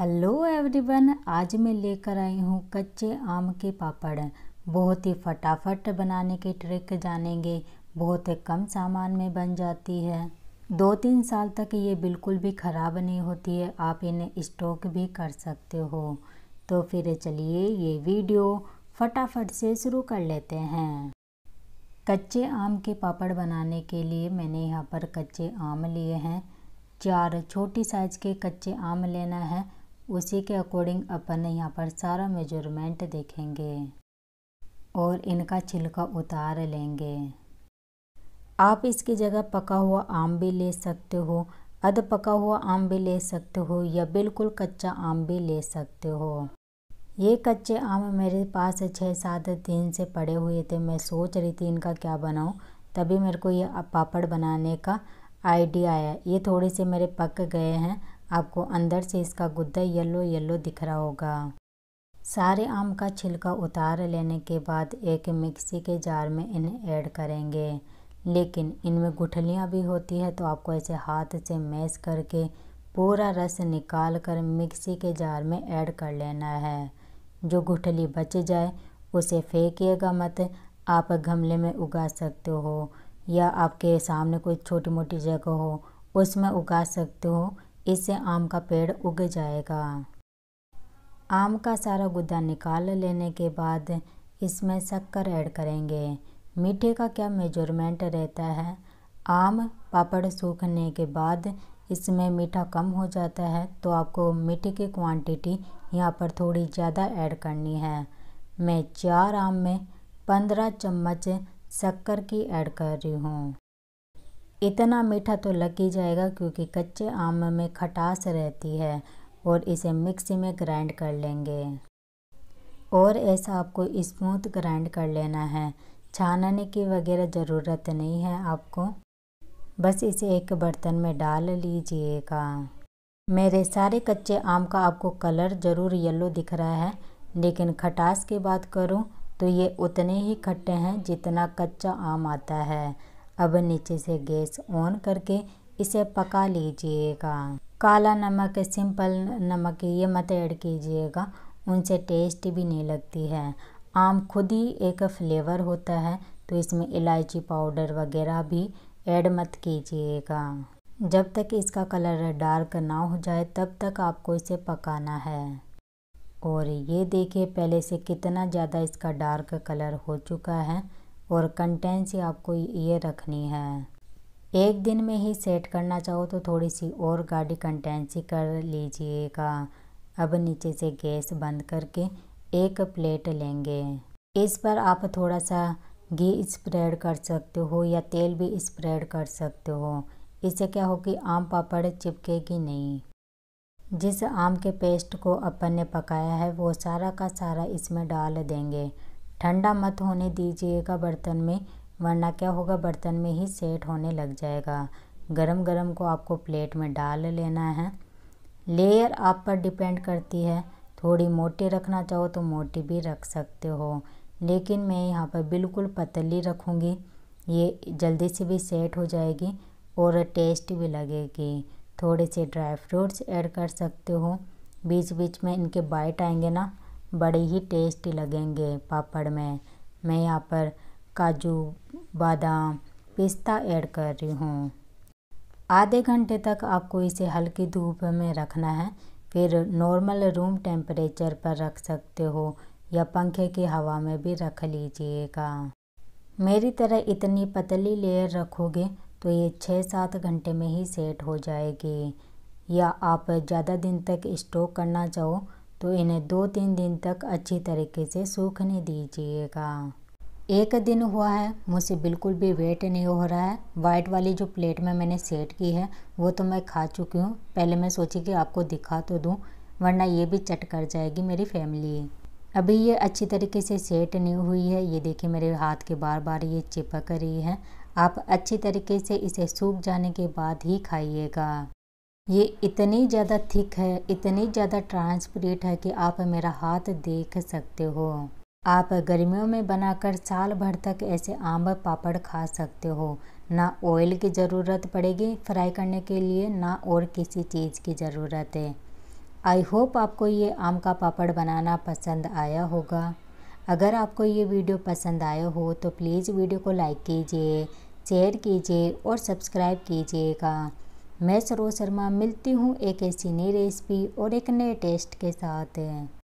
hello everyone आज मैं लेकर आई हूँ कच्चे आम के पापड़ बहुत ही फटाफट बनाने के ट्रिक जानेंगे बहुत ही कम सामान में बन जाती है दो तीन साल तक ये बिल्कुल भी ख़राब नहीं होती है आप इन्हें स्टॉक भी कर सकते हो तो फिर चलिए ये वीडियो फटाफट से शुरू कर लेते हैं कच्चे आम के पापड़ बनाने के लिए मैंने यहाँ पर कच्चे आम लिए हैं चार छोटी साइज़ के कच्चे आम लेना है उसी के अकॉर्डिंग अपन यहाँ पर सारा मेजरमेंट देखेंगे और इनका छिलका उतार लेंगे आप इसकी जगह पका हुआ आम भी ले सकते हो अध पका हुआ आम भी ले सकते हो या बिल्कुल कच्चा आम भी ले सकते हो ये कच्चे आम मेरे पास छः सात दिन से पड़े हुए थे मैं सोच रही थी इनका क्या बनाऊँ तभी मेरे को ये पापड़ बनाने का आइडिया आया ये थोड़े से मेरे पक गए हैं आपको अंदर से इसका गुद्दा येलो येलो दिख रहा होगा सारे आम का छिलका उतार लेने के बाद एक मिक्सी के जार में इन्हें ऐड करेंगे लेकिन इनमें गुठलियाँ भी होती है तो आपको ऐसे हाथ से मैश करके पूरा रस निकाल कर मिक्सी के जार में ऐड कर लेना है जो गुठली बच जाए उसे फेंकिएगा मत आप गमले में उगा सकते हो या आपके सामने कोई छोटी मोटी जगह हो उसमें उगा सकते हो इससे आम का पेड़ उग जाएगा आम का सारा गुद्दा निकाल लेने के बाद इसमें शक्कर ऐड करेंगे मीठे का क्या मेजरमेंट रहता है आम पापड़ सूखने के बाद इसमें मीठा कम हो जाता है तो आपको मीठे की क्वांटिटी यहाँ पर थोड़ी ज़्यादा ऐड करनी है मैं चार आम में पंद्रह चम्मच शक्कर की ऐड कर रही हूँ इतना मीठा तो लग ही जाएगा क्योंकि कच्चे आम में खटास रहती है और इसे मिक्सी में ग्राइंड कर लेंगे और ऐसा आपको स्मूथ ग्राइंड कर लेना है छानने की वगैरह ज़रूरत नहीं है आपको बस इसे एक बर्तन में डाल लीजिएगा मेरे सारे कच्चे आम का आपको कलर ज़रूर येलो दिख रहा है लेकिन खटास की बात करूं तो ये उतने ही खट्टे हैं जितना कच्चा आम आता है अब नीचे से गैस ऑन करके इसे पका लीजिएगा काला नमक सिंपल नमक ये मत ऐड कीजिएगा उनसे टेस्ट भी नहीं लगती है आम खुद ही एक फ्लेवर होता है तो इसमें इलायची पाउडर वगैरह भी ऐड मत कीजिएगा जब तक इसका कलर डार्क ना हो जाए तब तक आपको इसे पकाना है और ये देखिए पहले से कितना ज़्यादा इसका डार्क कलर हो चुका है और कंटेंसी आपको ये रखनी है एक दिन में ही सेट करना चाहो तो थोड़ी सी और गाढ़ी कंटेंसी कर लीजिएगा अब नीचे से गैस बंद करके एक प्लेट लेंगे इस पर आप थोड़ा सा घी स्प्रेड कर सकते हो या तेल भी स्प्रेड कर सकते हो इससे क्या हो कि आम पापड़ चिपकेगी नहीं जिस आम के पेस्ट को अपन ने पकाया है वो सारा का सारा इसमें डाल देंगे ठंडा मत होने दीजिएगा बर्तन में वरना क्या होगा बर्तन में ही सेट होने लग जाएगा गरम गरम को आपको प्लेट में डाल लेना है लेयर आप पर डिपेंड करती है थोड़ी मोटी रखना चाहो तो मोटी भी रख सकते हो लेकिन मैं यहाँ पर बिल्कुल पतली रखूँगी ये जल्दी से भी सेट हो जाएगी और टेस्ट भी लगेगी थोड़े से ड्राई फ्रूट्स ऐड कर सकते हो बीच बीच में इनके बाइट आएंगे ना बड़े ही टेस्टी लगेंगे पापड़ में मैं यहाँ पर काजू बादाम पिस्ता ऐड कर रही हूँ आधे घंटे तक आपको इसे हल्की धूप में रखना है फिर नॉर्मल रूम टेम्परेचर पर रख सकते हो या पंखे की हवा में भी रख लीजिएगा मेरी तरह इतनी पतली लेयर रखोगे तो ये छः सात घंटे में ही सेट हो जाएगी या आप ज़्यादा दिन तक स्टोक करना चाहो तो इन्हें दो तीन दिन तक अच्छी तरीके से सूखने दीजिएगा एक दिन हुआ है मुझसे बिल्कुल भी वेट नहीं हो रहा है वाइट वाली जो प्लेट में मैंने सेट की है वो तो मैं खा चुकी हूँ पहले मैं सोची कि आपको दिखा तो दूँ वरना ये भी चट कर जाएगी मेरी फैमिली अभी ये अच्छी तरीके से सेट नहीं हुई है ये देखिए मेरे हाथ के बार बार ये चिपक रही है आप अच्छी तरीके से इसे सूख जाने के बाद ही खाइएगा ये इतनी ज़्यादा थिक है इतनी ज़्यादा ट्रांसपरेंट है कि आप मेरा हाथ देख सकते हो आप गर्मियों में बनाकर साल भर तक ऐसे आम पापड़ खा सकते हो ना ऑयल की ज़रूरत पड़ेगी फ्राई करने के लिए ना और किसी चीज़ की ज़रूरत है आई होप आपको ये आम का पापड़ बनाना पसंद आया होगा अगर आपको ये वीडियो पसंद आया हो तो प्लीज़ वीडियो को लाइक कीजिए शेयर कीजिए और सब्सक्राइब कीजिएगा मैं सरोज शर्मा मिलती हूँ एक ऐसी नई रेसिपी और एक नए टेस्ट के साथ